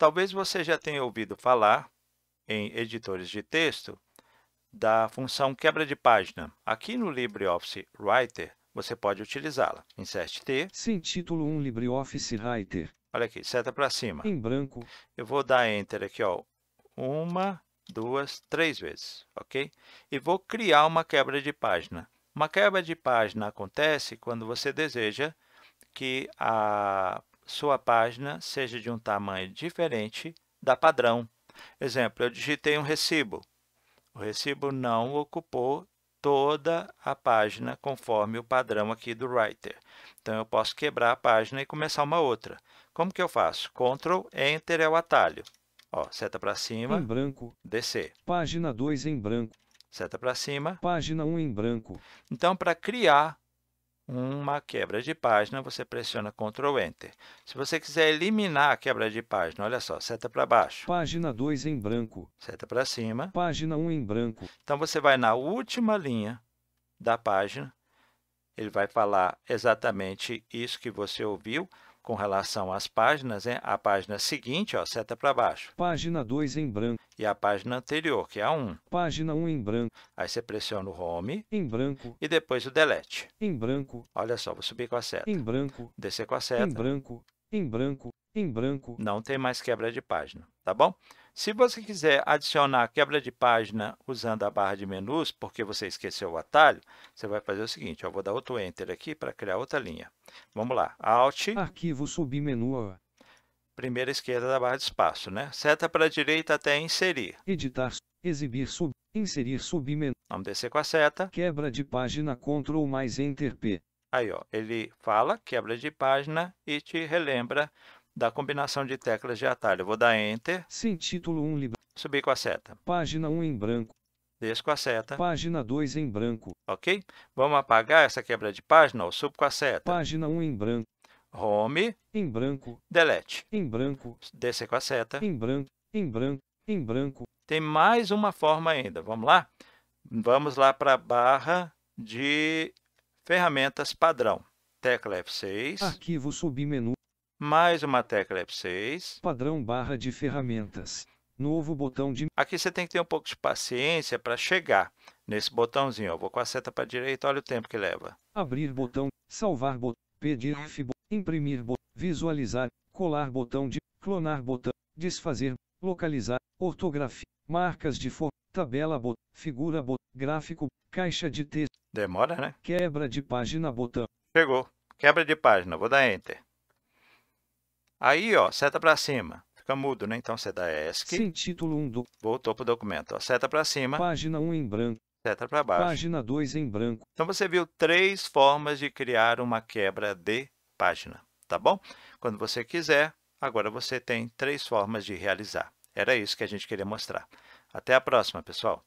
Talvez você já tenha ouvido falar em editores de texto da função quebra de página. Aqui no LibreOffice Writer, você pode utilizá-la. Insert T. Sim, título 1 LibreOffice Writer. Olha aqui, seta para cima. Em branco. Eu vou dar Enter aqui, ó, uma, duas, três vezes, ok? E vou criar uma quebra de página. Uma quebra de página acontece quando você deseja que a sua página seja de um tamanho diferente da padrão. Exemplo, eu digitei um recibo. O recibo não ocupou toda a página conforme o padrão aqui do Writer. Então, eu posso quebrar a página e começar uma outra. Como que eu faço? Ctrl, Enter é o atalho. Ó, seta para cima. Em branco. Descer. Página 2 em branco. Seta para cima. Página 1 um em branco. Então, para criar uma quebra de página, você pressiona Ctrl Enter. Se você quiser eliminar a quebra de página, olha só, seta para baixo. Página 2 em branco. Seta para cima. Página 1 um em branco. Então, você vai na última linha da página, ele vai falar exatamente isso que você ouviu, com relação às páginas, né? a página seguinte, ó, seta para baixo. Página 2 em branco. E a página anterior, que é a 1. Página 1 em branco. Aí você pressiona o Home. Em branco. E depois o Delete. Em branco. Olha só, vou subir com a seta. Em branco. Descer com a seta. Em branco. Em branco. Em branco. Não tem mais quebra de página, tá bom? Se você quiser adicionar quebra de página usando a barra de menus, porque você esqueceu o atalho, você vai fazer o seguinte, eu vou dar outro Enter aqui para criar outra linha. Vamos lá, Alt... Arquivo submenu... Primeira esquerda da barra de espaço, né? Seta para a direita até inserir. Editar, exibir, sub, inserir submenu. Vamos descer com a seta. Quebra de página, Ctrl mais Enter P. Aí, ó, ele fala quebra de página e te relembra da combinação de teclas de atalho. Vou dar Enter. Sim, título 1 livro. Subir com a seta. Página 1 em branco. Desço com a seta. Página 2 em branco. Ok? Vamos apagar essa quebra de página. ou subo com a seta. Página 1 em branco. Home. Em branco. Delete. Em branco. Descer com a seta. Em branco. Em branco. Em branco. Tem mais uma forma ainda. Vamos lá? Vamos lá para a barra de ferramentas padrão. Tecla F6. Arquivo submenu mais uma tecla F6. Padrão barra de ferramentas. Novo botão de... Aqui você tem que ter um pouco de paciência para chegar nesse botãozinho. Eu vou com a seta para a direita, olha o tempo que leva. Abrir botão, salvar botão, F, botão, imprimir botão, visualizar, colar botão de, clonar botão, desfazer, localizar, ortografia, marcas de for, tabela botão, figura botão, gráfico, caixa de texto. Demora, né? Quebra de página botão. Chegou. Quebra de página, vou dar Enter. Aí, ó, seta para cima. Fica mudo, né? Então, você dá ESC. título 1 do... Voltou para o documento. Ó, seta para cima. Página 1 em branco. Seta para baixo. Página 2 em branco. Então, você viu três formas de criar uma quebra de página, tá bom? Quando você quiser, agora você tem três formas de realizar. Era isso que a gente queria mostrar. Até a próxima, pessoal!